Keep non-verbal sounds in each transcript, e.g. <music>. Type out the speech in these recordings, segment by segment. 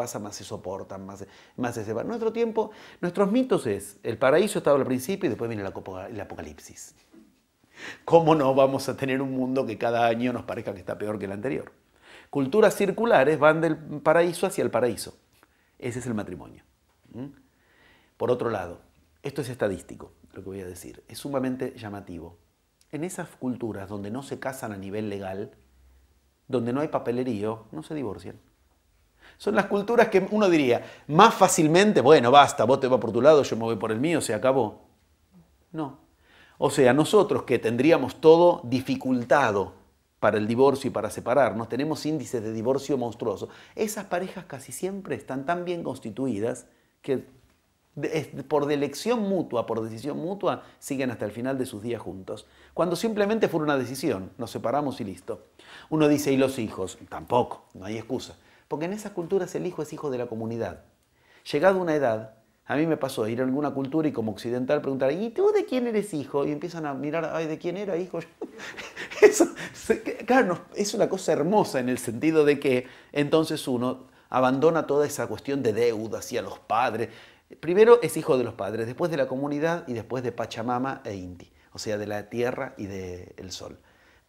pasa, más se soportan, más, se separan. Nuestro tiempo, nuestros mitos es, el paraíso estaba al principio y después viene el apocalipsis. ¿Cómo no vamos a tener un mundo que cada año nos parezca que está peor que el anterior? Culturas circulares van del paraíso hacia el paraíso. Ese es el matrimonio. Por otro lado, esto es estadístico, lo que voy a decir, es sumamente llamativo. En esas culturas donde no se casan a nivel legal, donde no hay papelerío, no se divorcian. Son las culturas que uno diría más fácilmente, bueno, basta, vos te vas por tu lado, yo me voy por el mío, se acabó. No. O sea, nosotros que tendríamos todo dificultado para el divorcio y para separarnos, tenemos índices de divorcio monstruosos. Esas parejas casi siempre están tan bien constituidas que por elección mutua, por decisión mutua, siguen hasta el final de sus días juntos. Cuando simplemente fue una decisión, nos separamos y listo. Uno dice, ¿y los hijos? Tampoco, no hay excusa. Porque en esas culturas el hijo es hijo de la comunidad. Llegado a una edad, a mí me pasó ir a alguna cultura y como occidental preguntar, ¿y tú de quién eres hijo? Y empiezan a mirar, ay, ¿de quién era hijo? <laughs> Eso, claro, es una cosa hermosa en el sentido de que entonces uno abandona toda esa cuestión de deuda hacia los padres. Primero es hijo de los padres, después de la comunidad y después de Pachamama e Inti, o sea, de la tierra y del sol.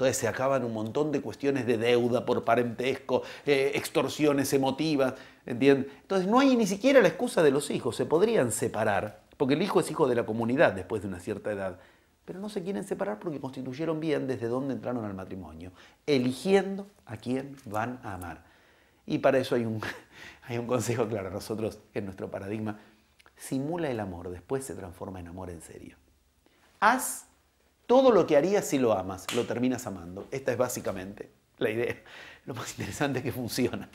Entonces se acaban un montón de cuestiones de deuda por parentesco, eh, extorsiones emotivas, ¿entiendes? Entonces no hay ni siquiera la excusa de los hijos, se podrían separar, porque el hijo es hijo de la comunidad después de una cierta edad, pero no se quieren separar porque constituyeron bien desde donde entraron al matrimonio, eligiendo a quién van a amar. Y para eso hay un, <laughs> hay un consejo, claro, nosotros en nuestro paradigma, simula el amor, después se transforma en amor en serio. Haz todo lo que harías si lo amas, lo terminas amando. Esta es básicamente la idea. Lo más interesante es que funciona.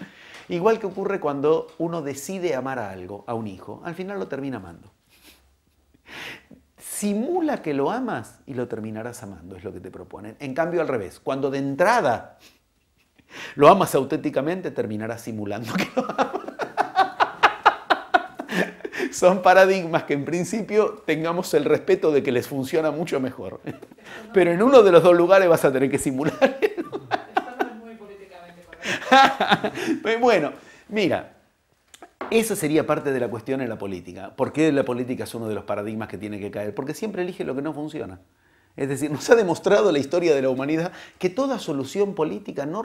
Igual que ocurre cuando uno decide amar a algo, a un hijo, al final lo termina amando. Simula que lo amas y lo terminarás amando, es lo que te proponen. En cambio, al revés, cuando de entrada lo amas auténticamente, terminarás simulando <laughs> que lo amas son paradigmas que en principio tengamos el respeto de que les funciona mucho mejor. Pero en uno de los dos lugares vas a tener que simular. Pues bueno, mira, esa sería parte de la cuestión en la política. ¿Por qué la política es uno de los paradigmas que tiene que caer? Porque siempre elige lo que no funciona. Es decir, nos ha demostrado la historia de la humanidad que toda solución política no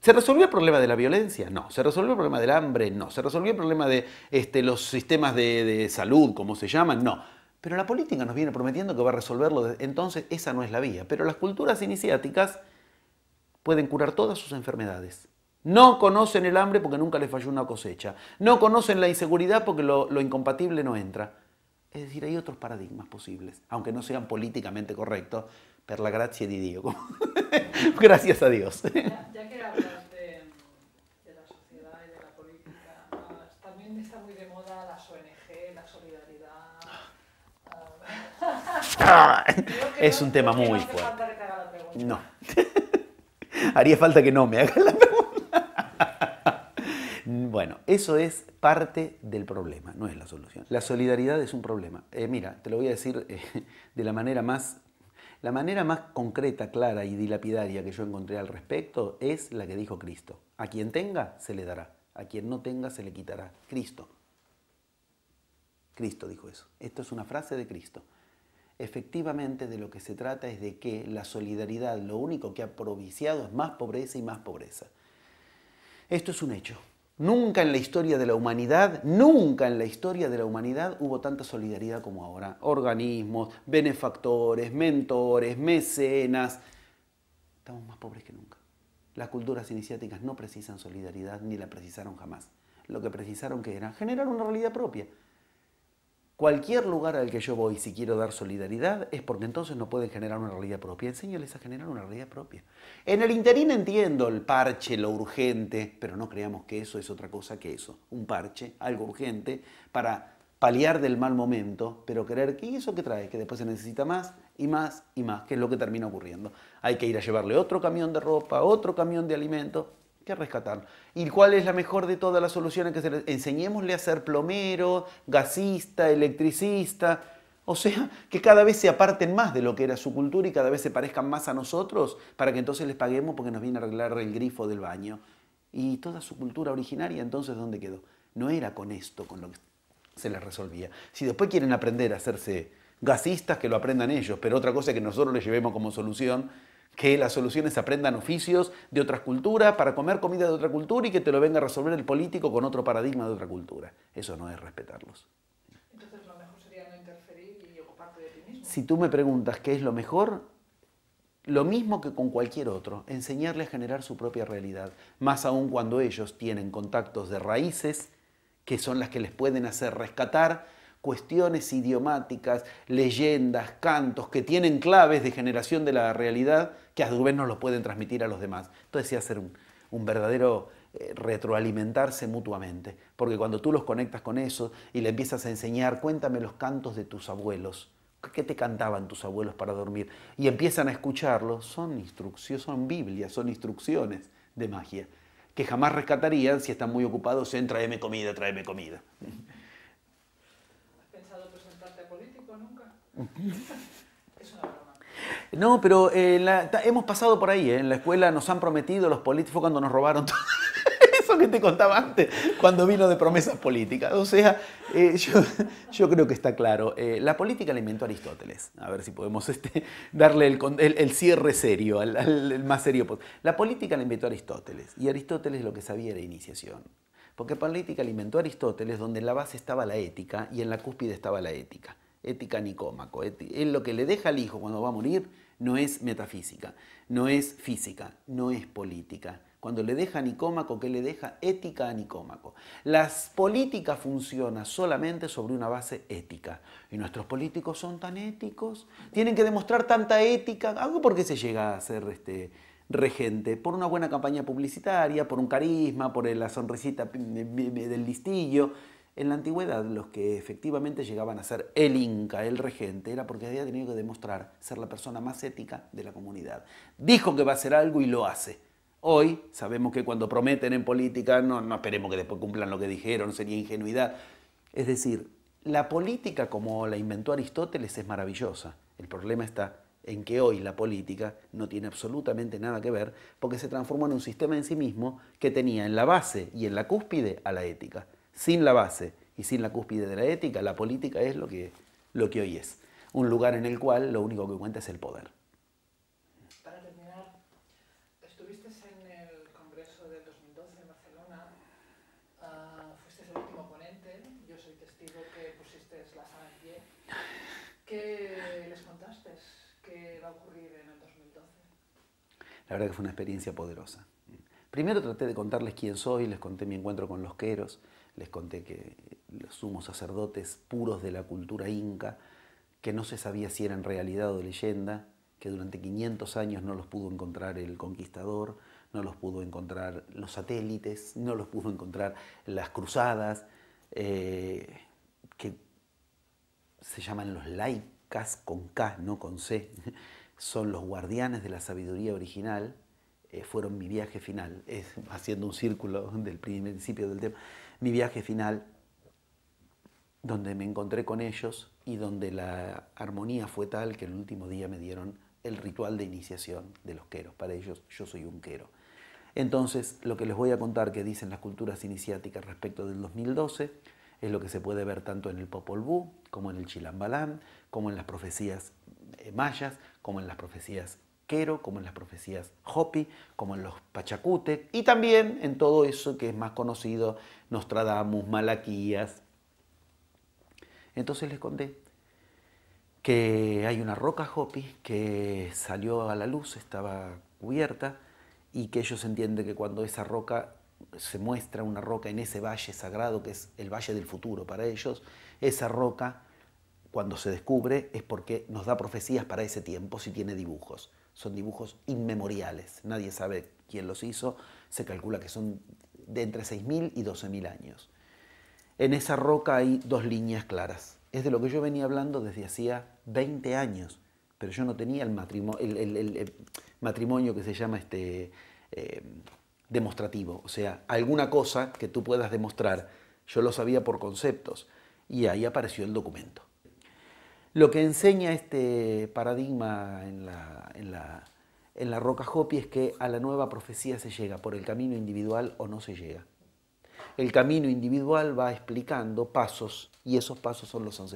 ¿Se resolvió el problema de la violencia? No. ¿Se resolvió el problema del hambre? No. ¿Se resolvió el problema de este, los sistemas de, salud, como se llaman? No. Pero la política nos viene prometiendo que va a resolverlo, entonces esa no es la vía. Pero las culturas iniciáticas pueden curar todas sus enfermedades. No conocen el hambre porque nunca les falló una cosecha. No conocen la inseguridad porque lo, incompatible no entra. Es decir, hay otros paradigmas posibles, aunque no sean políticamente correctos, per la gracia de Dios. <laughs> Gracias a Dios. <laughs> es un tema muy fuerte. No. <laughs> Haría falta que no me hagan la pregunta. <laughs> bueno, eso es parte del problema, no es la solución. La solidaridad es un problema. Eh, mira, te lo voy a decir eh, de la manera más... La manera más concreta, clara y dilapidaria que yo encontré al respecto es la que dijo Cristo. A quien tenga, se le dará. A quien no tenga, se le quitará. Cristo. Cristo dijo eso. Esto es una frase de Cristo efectivamente de lo que se trata es de que la solidaridad lo único que ha proviciado es más pobreza y más pobreza. Esto es un hecho. Nunca en la historia de la humanidad, nunca en la historia de la humanidad hubo tanta solidaridad como ahora. Organismos, benefactores, mentores, mecenas. Estamos más pobres que nunca. Las culturas iniciáticas no precisan solidaridad ni la precisaron jamás. Lo que precisaron que era generar una realidad propia. Cualquier lugar al que yo voy, si quiero dar solidaridad, es porque entonces no pueden generar una realidad propia. Enséñales a generar una realidad propia. En el interín entiendo el parche, lo urgente, pero no creamos que eso es otra cosa que eso. Un parche, algo urgente, para paliar del mal momento, pero creer que eso que trae, que después se necesita más y más y más, que es lo que termina ocurriendo. Hay que ir a llevarle otro camión de ropa, otro camión de alimentos, ¿Qué rescatar? ¿Y cuál es la mejor de todas las soluciones que se Enseñémosle a ser plomero, gasista, electricista. O sea, que cada vez se aparten más de lo que era su cultura y cada vez se parezcan más a nosotros para que entonces les paguemos porque nos viene a arreglar el grifo del baño. Y toda su cultura originaria, entonces, ¿dónde quedó? No era con esto con lo que se les resolvía. Si después quieren aprender a hacerse gasistas, que lo aprendan ellos, pero otra cosa que nosotros les llevemos como solución que las soluciones aprendan oficios de otras culturas para comer comida de otra cultura y que te lo venga a resolver el político con otro paradigma de otra cultura. Eso no es respetarlos. Entonces lo mejor sería no interferir y ocuparte de ti mismo. Si tú me preguntas qué es lo mejor, lo mismo que con cualquier otro, enseñarle a generar su propia realidad, más aún cuando ellos tienen contactos de raíces que son las que les pueden hacer rescatar cuestiones idiomáticas, leyendas, cantos, que tienen claves de generación de la realidad que a su nos los pueden transmitir a los demás. Entonces es hacer un, verdadero eh, retroalimentarse mutuamente, porque cuando tú los conectas con eso y le empiezas a enseñar, cuéntame los cantos de tus abuelos, ¿Qué te cantaban tus abuelos para dormir? Y empiezan a escucharlos, Son instrucciones, son Biblias, son instrucciones de magia que jamás rescatarían si están muy ocupados en tráeme comida, tráeme comida. No, pero eh, hemos pasado por ahí. Eh. En la escuela nos han prometido los políticos cuando nos robaron todo. <laughs> Eso que te contaba antes, cuando vino de promesas políticas. O sea, eh, yo, creo que está claro. la política la inventó Aristóteles. A ver si podemos este, darle el, cierre serio, al, el más serio. La política la inventó Aristóteles. Y Aristóteles lo que sabía era iniciación. Porque política la inventó Aristóteles, donde en la base estaba la ética y en la cúspide estaba la ética ética nicómaco. Es lo que le deja al hijo cuando va a morir no es metafísica, no es física, no es política. Cuando le deja a Nicómaco, que le deja ética a Nicómaco. Las políticas funcionan solamente sobre una base ética. Y nuestros políticos son tan éticos, tienen que demostrar tanta ética. ¿Algo por qué se llega a ser este, regente? Por una buena campaña publicitaria, por un carisma, por la sonrisita mm, mm, del listillo. En la antigüedad, los que efectivamente llegaban a ser el Inca, el regente, era porque había tenido que demostrar ser la persona más ética de la comunidad. Dijo que va a hacer algo y lo hace. Hoy sabemos que cuando prometen en política, no, esperemos que después cumplan lo que dijeron, sería ingenuidad. Es decir, la política como la inventó Aristóteles es maravillosa. El problema está en que hoy la política no tiene absolutamente nada que ver porque se transformó en un sistema en sí mismo que tenía en la base y en la cúspide a la ética. Sin la base y sin la cúspide de la ética, la política es lo que, lo que hoy es. Un lugar en el cual lo único que cuenta es el poder. Para terminar, estuviste en el Congreso del 2012 en Barcelona, ah, fuiste el último ponente, yo soy testigo que pusiste la sala en pie. ¿Qué les contaste? ¿Qué va a ocurrir en el 2012? La verdad que fue una experiencia poderosa. Primero traté de contarles quién soy, les conté mi encuentro con los queros, les conté que los sumos sacerdotes puros de la cultura inca, que no se sabía si eran realidad o leyenda, que durante 500 años no los pudo encontrar el conquistador, no los pudo encontrar los satélites, no los pudo encontrar las cruzadas, eh, que se llaman los laicas con K, no con C, <laughs> son los guardianes de la sabiduría original, eh, fueron mi viaje final, haciendo un círculo <laughs> del principio del tema, mi viaje final donde me encontré con ellos y donde la armonía fue tal que el último día me dieron el ritual de iniciación de los queros. Para ellos yo soy un quero. Entonces, lo que les voy a contar que dicen las culturas iniciáticas respecto del 2012 es lo que se puede ver tanto en el Popol Vuh, como en el Chilambalán, como en las profecías eh, mayas, como en las profecías como en las profecías Hopi, como en los Pachacute, y también en todo eso que es más conocido, Nostradamus, Malaquías. Entonces les conté que hay una roca Hopi que salió a la luz, estaba cubierta, y que ellos entienden que cuando esa roca se muestra una roca en ese valle sagrado que es el valle del futuro para ellos, esa roca cuando se descubre es porque nos da profecías para ese tiempo si tiene dibujos. Son dibujos inmemoriales, nadie sabe quién los hizo, se calcula que son de entre 6.000 y 12.000 años. En esa roca hay dos líneas claras. Es de lo que yo venía hablando desde hacía 20 años, pero yo no tenía el matrimonio, el, matrimonio que se llama este, eh, demostrativo. O sea, alguna cosa que tú puedas demostrar. Yo lo sabía por conceptos y ahí apareció el documento. Lo que enseña este paradigma en la, en la, roca Hopi es que a la nueva profecía se llega por el camino individual o no se llega. El camino individual va explicando pasos y esos pasos son los 11.